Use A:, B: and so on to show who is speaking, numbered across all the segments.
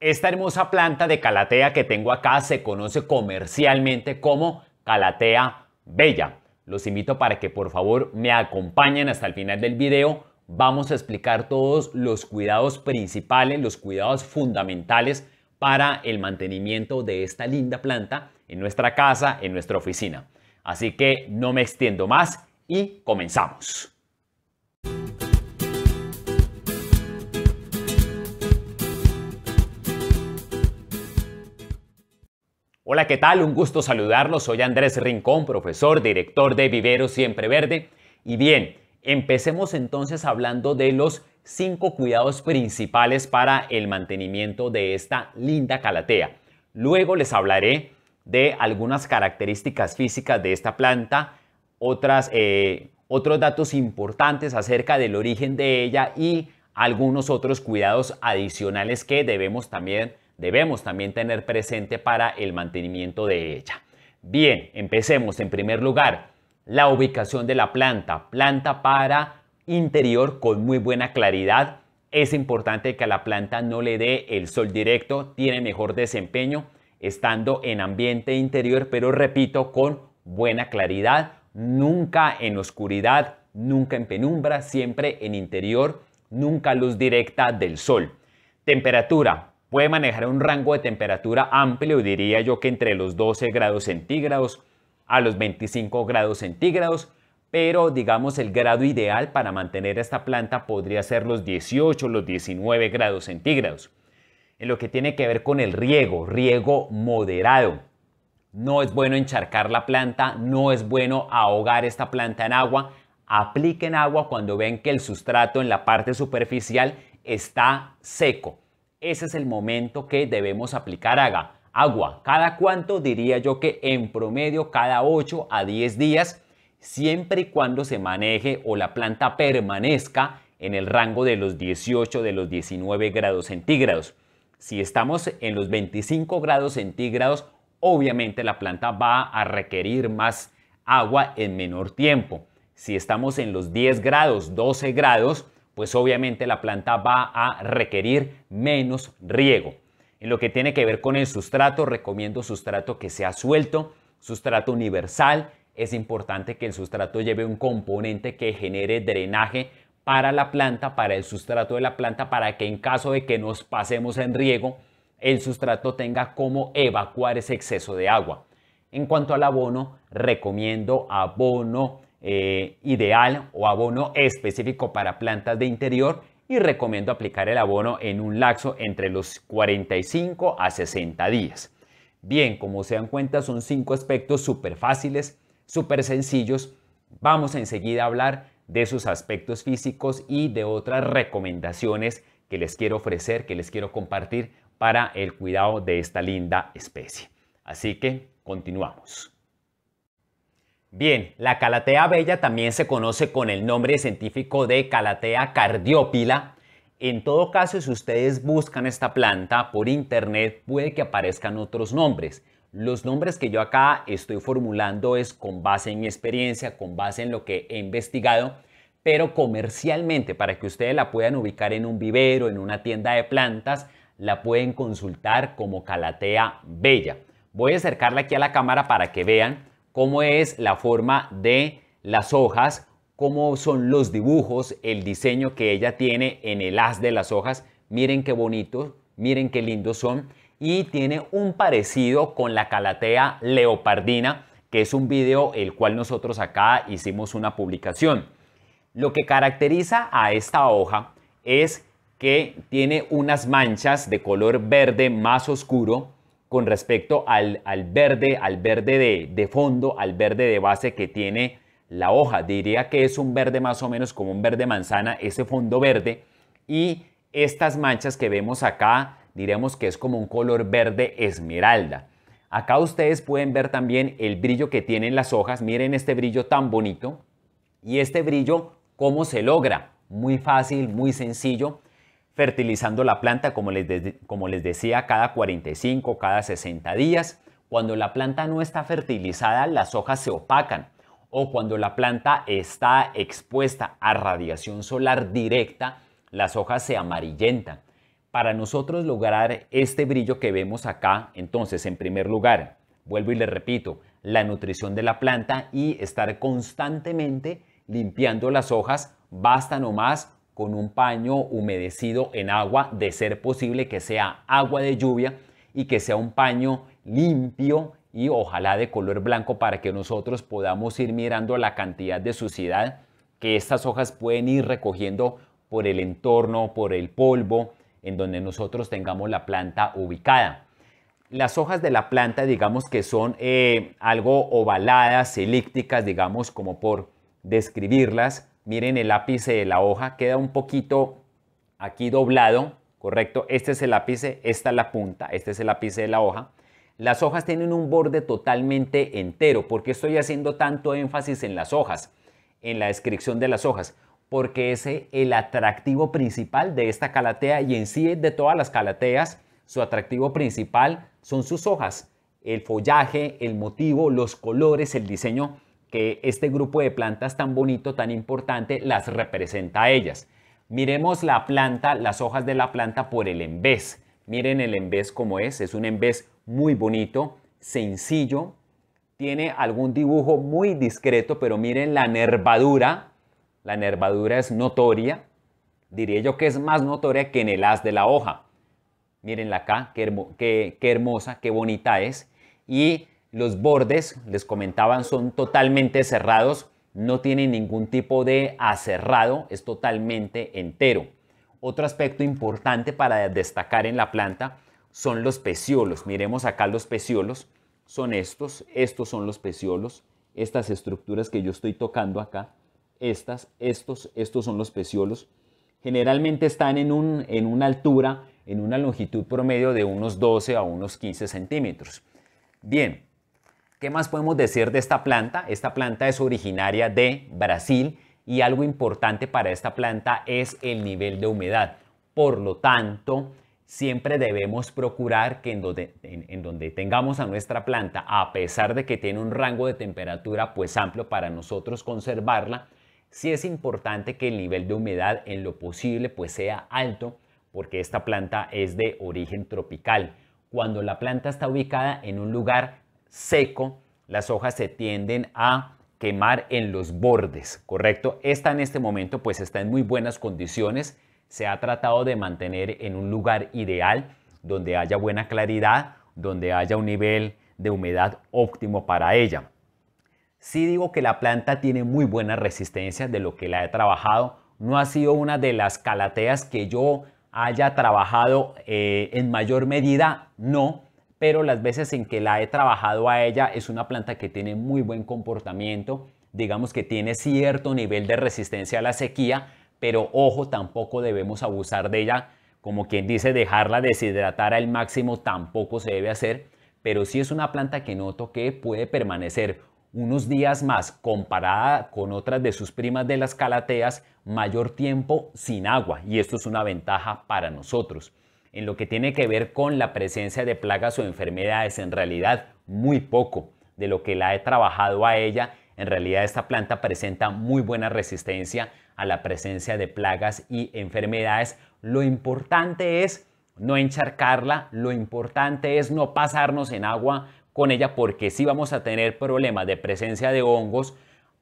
A: Esta hermosa planta de calatea que tengo acá se conoce comercialmente como calatea bella. Los invito para que por favor me acompañen hasta el final del video. Vamos a explicar todos los cuidados principales, los cuidados fundamentales para el mantenimiento de esta linda planta en nuestra casa, en nuestra oficina. Así que no me extiendo más y comenzamos. Hola, ¿qué tal? Un gusto saludarlos. Soy Andrés Rincón, profesor, director de Vivero Siempre Verde. Y bien, empecemos entonces hablando de los cinco cuidados principales para el mantenimiento de esta linda calatea. Luego les hablaré de algunas características físicas de esta planta, otras, eh, otros datos importantes acerca del origen de ella y algunos otros cuidados adicionales que debemos también debemos también tener presente para el mantenimiento de ella. Bien, empecemos en primer lugar la ubicación de la planta. Planta para interior con muy buena claridad. Es importante que a la planta no le dé el sol directo, tiene mejor desempeño estando en ambiente interior, pero repito, con buena claridad, nunca en oscuridad, nunca en penumbra, siempre en interior, nunca luz directa del sol. Temperatura, Puede manejar un rango de temperatura amplio, diría yo que entre los 12 grados centígrados a los 25 grados centígrados, pero digamos el grado ideal para mantener esta planta podría ser los 18, los 19 grados centígrados. En lo que tiene que ver con el riego, riego moderado. No es bueno encharcar la planta, no es bueno ahogar esta planta en agua. Apliquen agua cuando ven que el sustrato en la parte superficial está seco ese es el momento que debemos aplicar agua. ¿Cada cuánto? Diría yo que en promedio cada 8 a 10 días, siempre y cuando se maneje o la planta permanezca en el rango de los 18, de los 19 grados centígrados. Si estamos en los 25 grados centígrados, obviamente la planta va a requerir más agua en menor tiempo. Si estamos en los 10 grados, 12 grados, pues obviamente la planta va a requerir menos riego. En lo que tiene que ver con el sustrato, recomiendo sustrato que sea suelto, sustrato universal. Es importante que el sustrato lleve un componente que genere drenaje para la planta, para el sustrato de la planta, para que en caso de que nos pasemos en riego, el sustrato tenga cómo evacuar ese exceso de agua. En cuanto al abono, recomiendo abono eh, ideal o abono específico para plantas de interior y recomiendo aplicar el abono en un laxo entre los 45 a 60 días. Bien, como se dan cuenta son cinco aspectos súper fáciles, súper sencillos. Vamos enseguida a hablar de sus aspectos físicos y de otras recomendaciones que les quiero ofrecer, que les quiero compartir para el cuidado de esta linda especie. Así que continuamos. Bien, la calatea bella también se conoce con el nombre científico de calatea cardiópila. En todo caso, si ustedes buscan esta planta por internet, puede que aparezcan otros nombres. Los nombres que yo acá estoy formulando es con base en mi experiencia, con base en lo que he investigado, pero comercialmente, para que ustedes la puedan ubicar en un vivero, en una tienda de plantas, la pueden consultar como calatea bella. Voy a acercarla aquí a la cámara para que vean cómo es la forma de las hojas, cómo son los dibujos, el diseño que ella tiene en el haz de las hojas. Miren qué bonitos, miren qué lindos son. Y tiene un parecido con la calatea leopardina, que es un video el cual nosotros acá hicimos una publicación. Lo que caracteriza a esta hoja es que tiene unas manchas de color verde más oscuro con respecto al, al verde, al verde de, de, fondo, al verde de base que tiene la hoja. Diría que es un verde más o menos como un verde manzana, ese fondo verde. Y estas manchas que vemos acá, diremos que es como un color verde esmeralda. Acá ustedes pueden ver también el brillo que tienen las hojas. Miren este brillo tan bonito. Y este brillo, ¿cómo se logra? Muy fácil, muy sencillo fertilizando la planta, como les, como les decía, cada 45, cada 60 días. Cuando la planta no está fertilizada, las hojas se opacan o cuando la planta está expuesta a radiación solar directa, las hojas se amarillentan. Para nosotros lograr este brillo que vemos acá, entonces, en primer lugar, vuelvo y le repito, la nutrición de la planta y estar constantemente limpiando las hojas, basta nomás con un paño humedecido en agua, de ser posible que sea agua de lluvia y que sea un paño limpio y ojalá de color blanco para que nosotros podamos ir mirando la cantidad de suciedad que estas hojas pueden ir recogiendo por el entorno, por el polvo, en donde nosotros tengamos la planta ubicada. Las hojas de la planta, digamos que son eh, algo ovaladas, elípticas, digamos como por describirlas, Miren el ápice de la hoja, queda un poquito aquí doblado, ¿correcto? Este es el ápice, esta es la punta, este es el ápice de la hoja. Las hojas tienen un borde totalmente entero. ¿Por qué estoy haciendo tanto énfasis en las hojas? En la descripción de las hojas. Porque es el atractivo principal de esta calatea y en sí de todas las calateas, su atractivo principal son sus hojas. El follaje, el motivo, los colores, el diseño este grupo de plantas tan bonito, tan importante, las representa a ellas. Miremos la planta, las hojas de la planta por el embés. Miren el embés como es, es un embés muy bonito, sencillo, tiene algún dibujo muy discreto, pero miren la nervadura, la nervadura es notoria, diría yo que es más notoria que en el haz de la hoja. Mirenla acá, qué, qué hermosa, qué bonita es. Y los bordes, les comentaban, son totalmente cerrados, no tienen ningún tipo de aserrado, es totalmente entero. Otro aspecto importante para destacar en la planta son los peciolos. Miremos acá los peciolos, son estos, estos son los peciolos, estas estructuras que yo estoy tocando acá, estas, estos, estos son los peciolos. Generalmente están en, en una altura, en una longitud promedio de unos 12 a unos 15 centímetros. Bien, ¿Qué más podemos decir de esta planta? Esta planta es originaria de Brasil y algo importante para esta planta es el nivel de humedad. Por lo tanto, siempre debemos procurar que en donde, tengamos a nuestra planta, a pesar de que tiene un rango de temperatura pues amplio para nosotros conservarla, sí es importante que el nivel de humedad en lo posible pues sea alto porque esta planta es de origen tropical. Cuando la planta está ubicada en un lugar seco, las hojas se tienden a quemar en los bordes, ¿correcto? Esta en este momento pues está en muy buenas condiciones, se ha tratado de mantener en un lugar ideal donde haya buena claridad, donde haya un nivel de humedad óptimo para ella. si digo que la planta tiene muy buena resistencia de lo que la he trabajado, no ha sido una de las calateas que yo haya trabajado eh, en mayor medida, no, pero las veces en que la he trabajado a ella es una planta que tiene muy buen comportamiento, digamos que tiene cierto nivel de resistencia a la sequía, pero ojo, tampoco debemos abusar de ella, como quien dice, dejarla deshidratar al máximo tampoco se debe hacer, pero sí es una planta que noto que puede permanecer unos días más comparada con otras de sus primas de las calateas, mayor tiempo sin agua y esto es una ventaja para nosotros en lo que tiene que ver con la presencia de plagas o enfermedades, en realidad muy poco de lo que la he trabajado a ella. En realidad esta planta presenta muy buena resistencia a la presencia de plagas y enfermedades. Lo importante es no encharcarla, lo importante es no pasarnos en agua con ella porque si vamos a tener problemas de presencia de hongos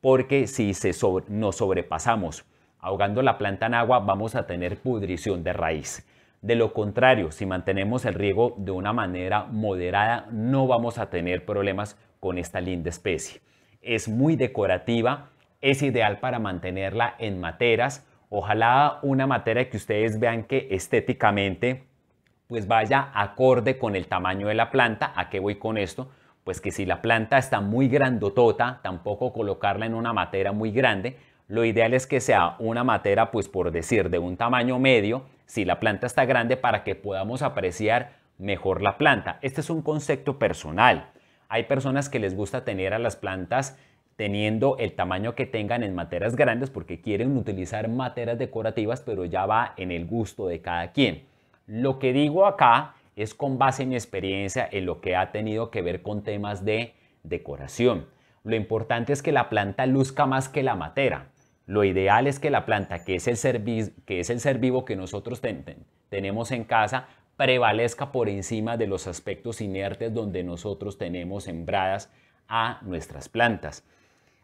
A: porque si se nos sobrepasamos ahogando la planta en agua vamos a tener pudrición de raíz. De lo contrario, si mantenemos el riego de una manera moderada, no vamos a tener problemas con esta linda especie. Es muy decorativa, es ideal para mantenerla en materas. Ojalá una materia que ustedes vean que estéticamente pues vaya acorde con el tamaño de la planta. ¿A qué voy con esto? Pues que si la planta está muy grandotota, tampoco colocarla en una materia muy grande. Lo ideal es que sea una materia, pues por decir, de un tamaño medio, si la planta está grande para que podamos apreciar mejor la planta. Este es un concepto personal. Hay personas que les gusta tener a las plantas teniendo el tamaño que tengan en materas grandes porque quieren utilizar materas decorativas, pero ya va en el gusto de cada quien. Lo que digo acá es con base en mi experiencia en lo que ha tenido que ver con temas de decoración. Lo importante es que la planta luzca más que la matera. Lo ideal es que la planta, que es el ser, que es el ser vivo que nosotros tenemos en casa, prevalezca por encima de los aspectos inertes donde nosotros tenemos sembradas a nuestras plantas.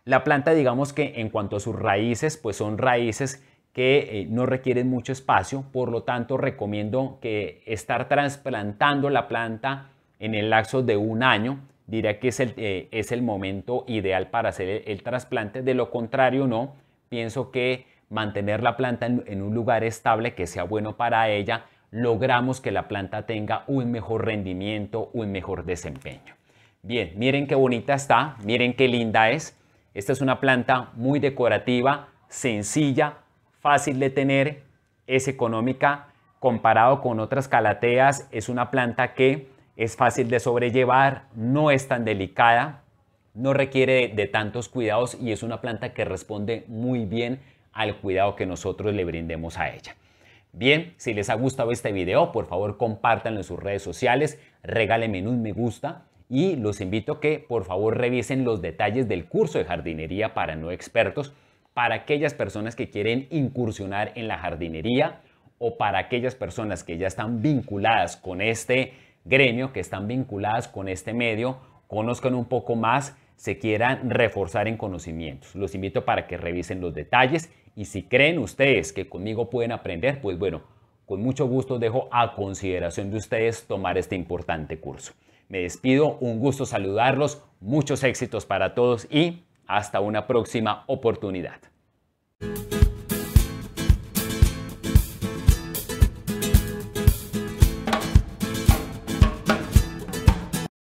A: La planta, digamos que en cuanto a sus raíces, pues son raíces que eh, no requieren mucho espacio, por lo tanto recomiendo que estar trasplantando la planta en el lapso de un año, diría que es el, eh, es el momento ideal para hacer el trasplante, de lo contrario no, pienso que mantener la planta en, un lugar estable que sea bueno para ella, logramos que la planta tenga un mejor rendimiento, un mejor desempeño. Bien, miren qué bonita está, miren qué linda es. Esta es una planta muy decorativa, sencilla, fácil de tener, es económica comparado con otras calateas, es una planta que es fácil de sobrellevar, no es tan delicada, no requiere de tantos cuidados y es una planta que responde muy bien al cuidado que nosotros le brindemos a ella. Bien, si les ha gustado este video, por favor compártanlo en sus redes sociales, regálenme un me gusta y los invito a que por favor revisen los detalles del curso de jardinería para no expertos para aquellas personas que quieren incursionar en la jardinería o para aquellas personas que ya están vinculadas con este gremio, que están vinculadas con este medio, conozcan un poco más se quieran reforzar en conocimientos. Los invito para que revisen los detalles y si creen ustedes que conmigo pueden aprender, pues bueno, con mucho gusto dejo a consideración de ustedes tomar este importante curso. Me despido, un gusto saludarlos, muchos éxitos para todos y hasta una próxima oportunidad.